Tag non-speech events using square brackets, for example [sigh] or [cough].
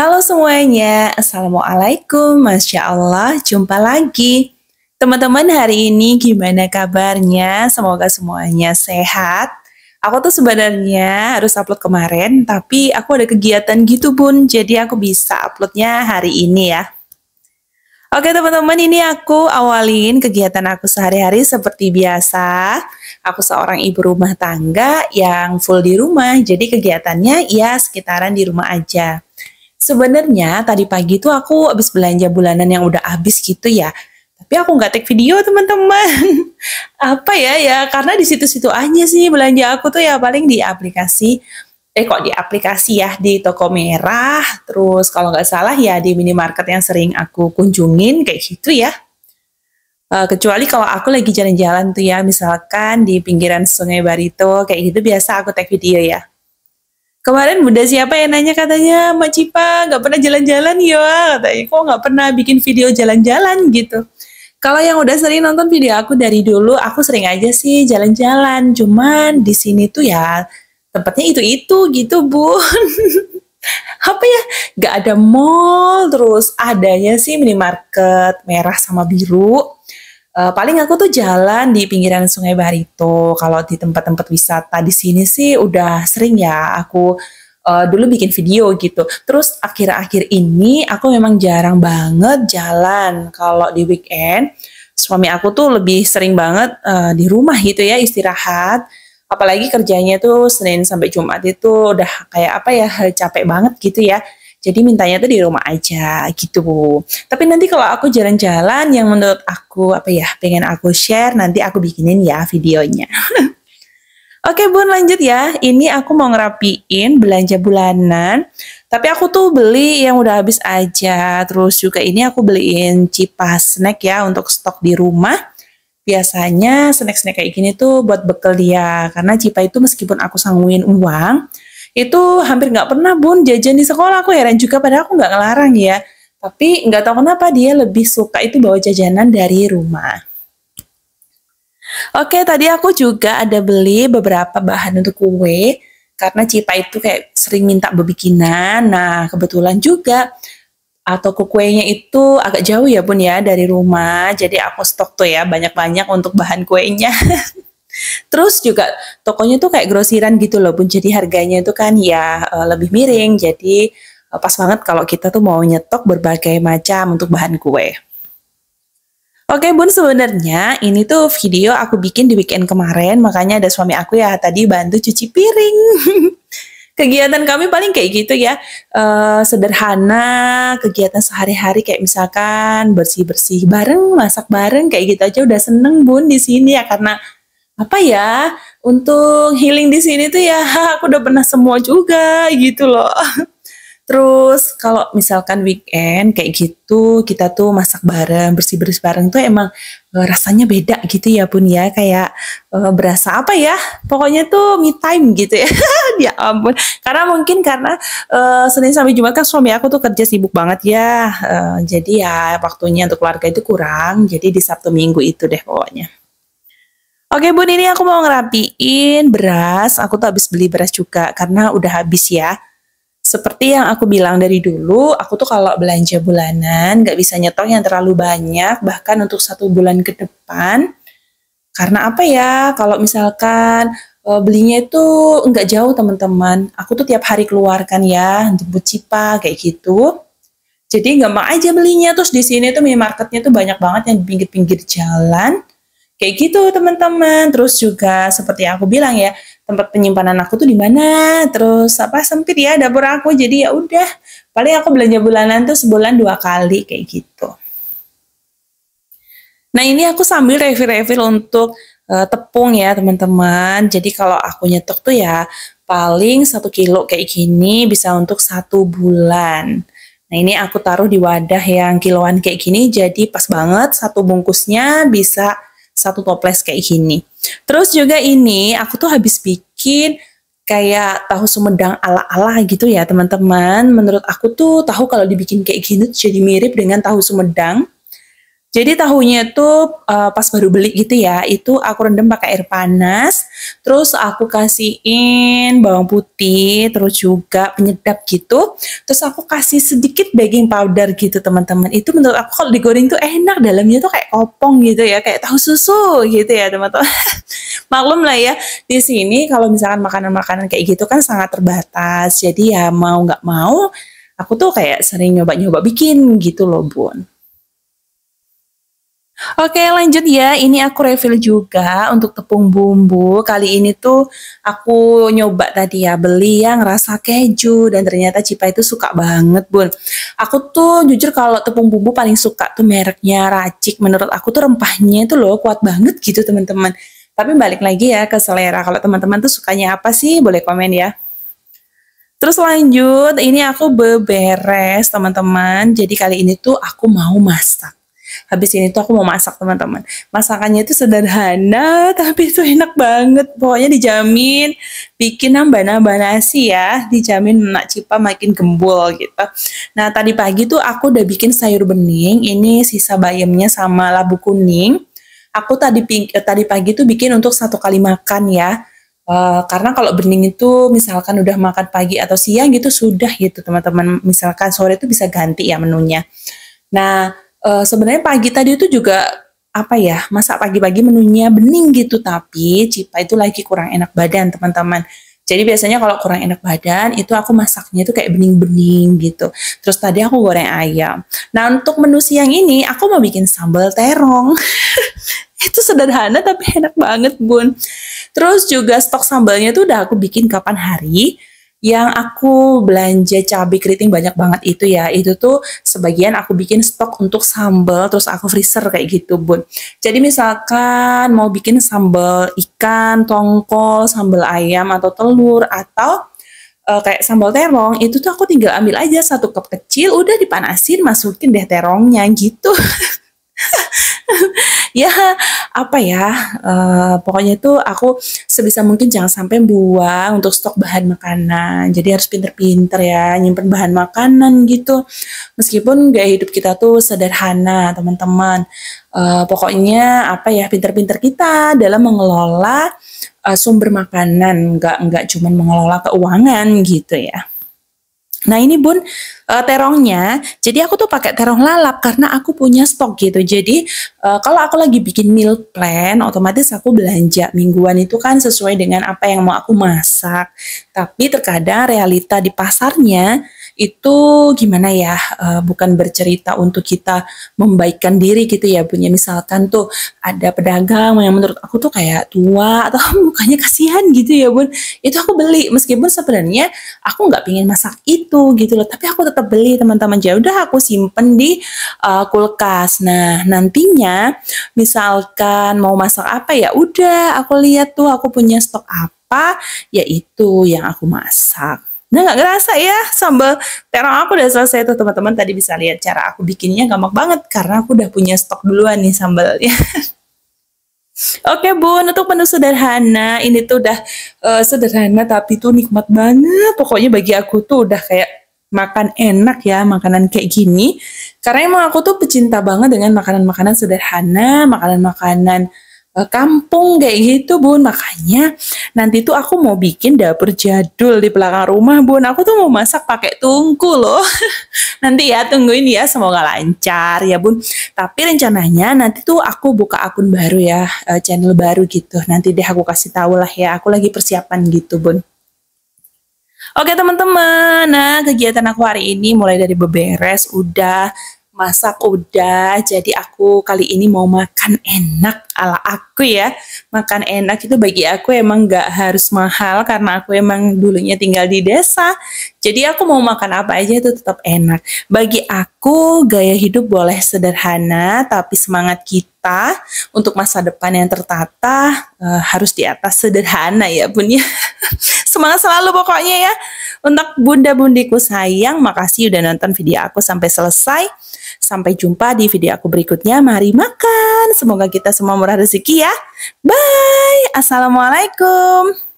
Halo semuanya, Assalamualaikum, Masya Allah, jumpa lagi. Teman-teman hari ini gimana kabarnya? Semoga semuanya sehat. Aku tuh sebenarnya harus upload kemarin, tapi aku ada kegiatan gitu pun, jadi aku bisa uploadnya hari ini ya. Oke teman-teman, ini aku awalin kegiatan aku sehari-hari seperti biasa. Aku seorang ibu rumah tangga yang full di rumah, jadi kegiatannya ya sekitaran di rumah aja. Sebenarnya tadi pagi tuh aku habis belanja bulanan yang udah habis gitu ya. Tapi aku nggak take video teman-teman. [laughs] Apa ya ya karena di situ-situ aja sih belanja aku tuh ya paling di aplikasi eh kok di aplikasi ya di toko merah terus kalau nggak salah ya di minimarket yang sering aku kunjungin kayak gitu ya Uh, kecuali kalau aku lagi jalan-jalan tuh ya, misalkan di pinggiran Sungai Barito, kayak gitu biasa aku take video ya. Kemarin bunda siapa yang nanya katanya, Mak Cipa nggak pernah jalan-jalan ya, katanya kok nggak pernah bikin video jalan-jalan gitu. Kalau yang udah sering nonton video aku dari dulu, aku sering aja sih jalan-jalan. Cuman di sini tuh ya tempatnya itu-itu gitu bun. [laughs] Apa ya, Gak ada mall, terus adanya sih minimarket merah sama biru. Eh, paling aku tuh jalan di pinggiran Sungai Barito. Kalau di tempat-tempat wisata di sini sih udah sering ya aku uh, dulu bikin video gitu. Terus akhir-akhir ini aku memang jarang banget jalan kalau di weekend. Suami aku tuh lebih sering banget uh, di rumah gitu ya istirahat. Apalagi kerjanya tuh Senin sampai Jumat itu udah kayak apa ya capek banget gitu ya jadi mintanya tuh di rumah aja gitu. Tapi nanti kalau aku jalan-jalan yang menurut aku apa ya pengen aku share nanti aku bikinin ya videonya. [laughs] Oke bun lanjut ya. Ini aku mau ngerapiin belanja bulanan. Tapi aku tuh beli yang udah habis aja. Terus juga ini aku beliin cipas snack ya untuk stok di rumah biasanya snack-snack kayak gini tuh buat bekal dia karena Cipa itu meskipun aku sanguin uang itu hampir nggak pernah bun jajan di sekolah aku heran juga padahal aku nggak ngelarang ya tapi nggak tahu kenapa dia lebih suka itu bawa jajanan dari rumah Oke, tadi aku juga ada beli beberapa bahan untuk kue karena Cipa itu kayak sering minta bebikinan. Nah, kebetulan juga atau kuenya itu agak jauh ya bun ya dari rumah. Jadi aku stok tuh ya banyak-banyak untuk bahan kuenya. [laughs] Terus juga tokonya tuh kayak grosiran gitu loh, pun jadi harganya itu kan ya eh, lebih miring. Jadi eh, pas banget kalau kita tuh mau nyetok berbagai macam untuk bahan kue. Oke bun sebenarnya ini tuh video aku bikin di weekend kemarin makanya ada suami aku ya tadi bantu cuci piring. [laughs] kegiatan kami paling kayak gitu ya uh, sederhana kegiatan sehari-hari kayak misalkan bersih-bersih bareng masak bareng kayak gitu aja udah seneng bun di sini ya karena apa ya untuk healing di sini tuh ya [laughs] aku udah pernah semua juga gitu loh. [laughs] Terus kalau misalkan weekend kayak gitu kita tuh masak bareng bersih-bersih bareng tuh emang eh, rasanya beda gitu ya pun ya kayak uh, berasa apa ya pokoknya tuh me time gitu ya [laughs] ya ampun karena mungkin karena uh, Senin sampai Jumat kan suami aku tuh kerja sibuk banget ya uh, jadi ya waktunya untuk keluarga itu kurang jadi di Sabtu Minggu itu deh pokoknya. Oke bun, ini aku mau ngerapiin beras. Aku tuh habis beli beras juga karena udah habis ya. Seperti yang aku bilang dari dulu, aku tuh kalau belanja bulanan nggak bisa nyetok yang terlalu banyak, bahkan untuk satu bulan ke depan. Karena apa ya? Kalau misalkan eh, belinya itu nggak jauh teman-teman, aku tuh tiap hari keluarkan ya, jemput cipa kayak gitu. Jadi mau aja belinya. Terus di sini tuh minimarketnya tuh banyak banget yang di pinggir-pinggir jalan Kayak gitu teman-teman. Terus juga seperti yang aku bilang ya, tempat penyimpanan aku tuh di mana? Terus apa sempit ya dapur aku. Jadi ya udah, paling aku belanja bulanan tuh sebulan dua kali kayak gitu. Nah, ini aku sambil refill review untuk uh, tepung ya, teman-teman. Jadi kalau aku nyetok tuh ya paling satu kilo kayak gini bisa untuk satu bulan. Nah ini aku taruh di wadah yang kiloan kayak gini jadi pas banget satu bungkusnya bisa satu toples kayak gini. Terus juga ini aku tuh habis bikin kayak tahu Sumedang ala-ala gitu ya teman-teman. Menurut aku tuh tahu kalau dibikin kayak gini tuh jadi mirip dengan tahu Sumedang. Jadi tahunya itu uh, eh, pas baru beli gitu ya, itu aku rendam pakai air panas, terus aku kasihin bawang putih, terus juga penyedap gitu, terus aku kasih sedikit baking powder gitu teman-teman. Itu menurut aku kalau digoreng tuh enak, dalamnya tuh kayak opong gitu ya, kayak tahu susu gitu ya teman-teman. [laughs] Maklum lah ya, di sini kalau misalkan makanan-makanan kayak gitu kan sangat terbatas, jadi ya mau nggak mau, aku tuh kayak sering nyoba-nyoba bikin gitu loh bun. Oke lanjut ya, ini aku refill juga untuk tepung bumbu. Kali ini tuh aku nyoba tadi ya, beli yang rasa keju. Dan ternyata Cipa itu suka banget bun. Aku tuh jujur kalau tepung bumbu paling suka tuh mereknya racik. Menurut aku tuh rempahnya itu loh kuat banget gitu teman-teman. Tapi balik lagi ya ke selera. Kalau teman-teman tuh sukanya apa sih? Boleh komen ya. Terus lanjut, ini aku beberes teman-teman. Jadi kali ini tuh aku mau masak habis ini tuh aku mau masak teman-teman masakannya itu sederhana [laughs] tapi itu enak banget pokoknya dijamin bikin nambah-nambah nasi ya dijamin nak Cipa makin gembul gitu nah tadi pagi tuh aku udah bikin sayur bening ini sisa bayamnya sama labu kuning aku tadi eh, tadi pagi tuh bikin untuk satu kali makan ya Uh, karena kalau bening itu misalkan udah makan pagi atau siang gitu sudah gitu teman-teman misalkan sore itu bisa ganti ya menunya. Nah uh, sebenarnya pagi tadi itu juga apa ya masak pagi-pagi menunya bening gitu tapi Cipa itu lagi kurang enak badan teman-teman jadi biasanya kalau kurang enak badan itu aku masaknya itu kayak bening-bening gitu terus tadi aku goreng ayam nah untuk menu siang ini aku mau bikin sambal terong [laughs] itu sederhana tapi enak banget bun terus juga stok sambalnya itu udah aku bikin kapan hari yang aku belanja cabai keriting banyak banget itu ya itu tuh sebagian aku bikin stok untuk sambal terus aku freezer kayak gitu bun jadi misalkan mau bikin sambal ikan tongkol sambal ayam atau telur atau uh, kayak sambal terong itu tuh aku tinggal ambil aja satu cup kecil udah dipanasin masukin deh terongnya gitu [laughs] ya apa ya uh, pokoknya itu aku sebisa mungkin jangan sampai buang untuk stok bahan makanan jadi harus pinter-pinter ya nyimpen bahan makanan gitu meskipun gaya hidup kita tuh sederhana teman-teman uh, pokoknya apa ya pinter-pinter kita dalam mengelola uh, sumber makanan nggak nggak cuman mengelola keuangan gitu ya Nah ini bun uh, terongnya, jadi aku tuh pakai terong lalap karena aku punya stok gitu. Jadi uh, kalau aku lagi bikin meal plan, otomatis aku belanja mingguan itu kan sesuai dengan apa yang mau aku masak. Tapi terkadang realita di pasarnya itu gimana ya uh, bukan bercerita untuk kita membaikkan diri gitu ya punya misalkan tuh ada pedagang yang menurut aku tuh kayak tua [laughs] atau mukanya kasihan gitu ya bun itu aku beli meskipun sebenarnya aku nggak pingin masak itu gitu loh tapi aku tetap beli teman-teman ya udah aku simpen di uh, kulkas nah nantinya misalkan mau masak apa ya udah aku lihat tuh aku punya stok apa yaitu yang aku masak Nah gak ngerasa ya sambal terong aku udah selesai tuh teman-teman tadi bisa lihat cara aku bikinnya gampang banget karena aku udah punya stok duluan nih sambalnya. [laughs] Oke bun, untuk menu sederhana ini tuh udah uh, sederhana tapi tuh nikmat banget. Pokoknya bagi aku tuh udah kayak makan enak ya makanan kayak gini. Karena emang aku tuh pecinta banget dengan makanan-makanan sederhana, makanan-makanan Eh, kampung kayak gitu bun makanya nanti tuh aku mau bikin dapur jadul di belakang rumah bun aku tuh mau masak pakai tungku loh [laughs] nanti ya tungguin ya semoga lancar ya bun tapi rencananya nanti tuh aku buka akun baru ya eh, channel baru gitu nanti deh aku kasih tau lah ya aku lagi persiapan gitu bun Oke teman-teman, nah kegiatan aku hari ini mulai dari beberes, udah masak udah jadi aku kali ini mau makan enak ala aku ya makan enak itu bagi aku emang gak harus mahal karena aku emang dulunya tinggal di desa jadi aku mau makan apa aja itu tetap enak bagi aku gaya hidup boleh sederhana tapi semangat kita untuk masa depan yang tertata uh, harus di atas sederhana ya punya [laughs] semangat selalu pokoknya ya untuk bunda bundiku sayang makasih udah nonton video aku sampai selesai Sampai jumpa di video aku berikutnya. Mari makan. Semoga kita semua murah rezeki ya. Bye. Assalamualaikum.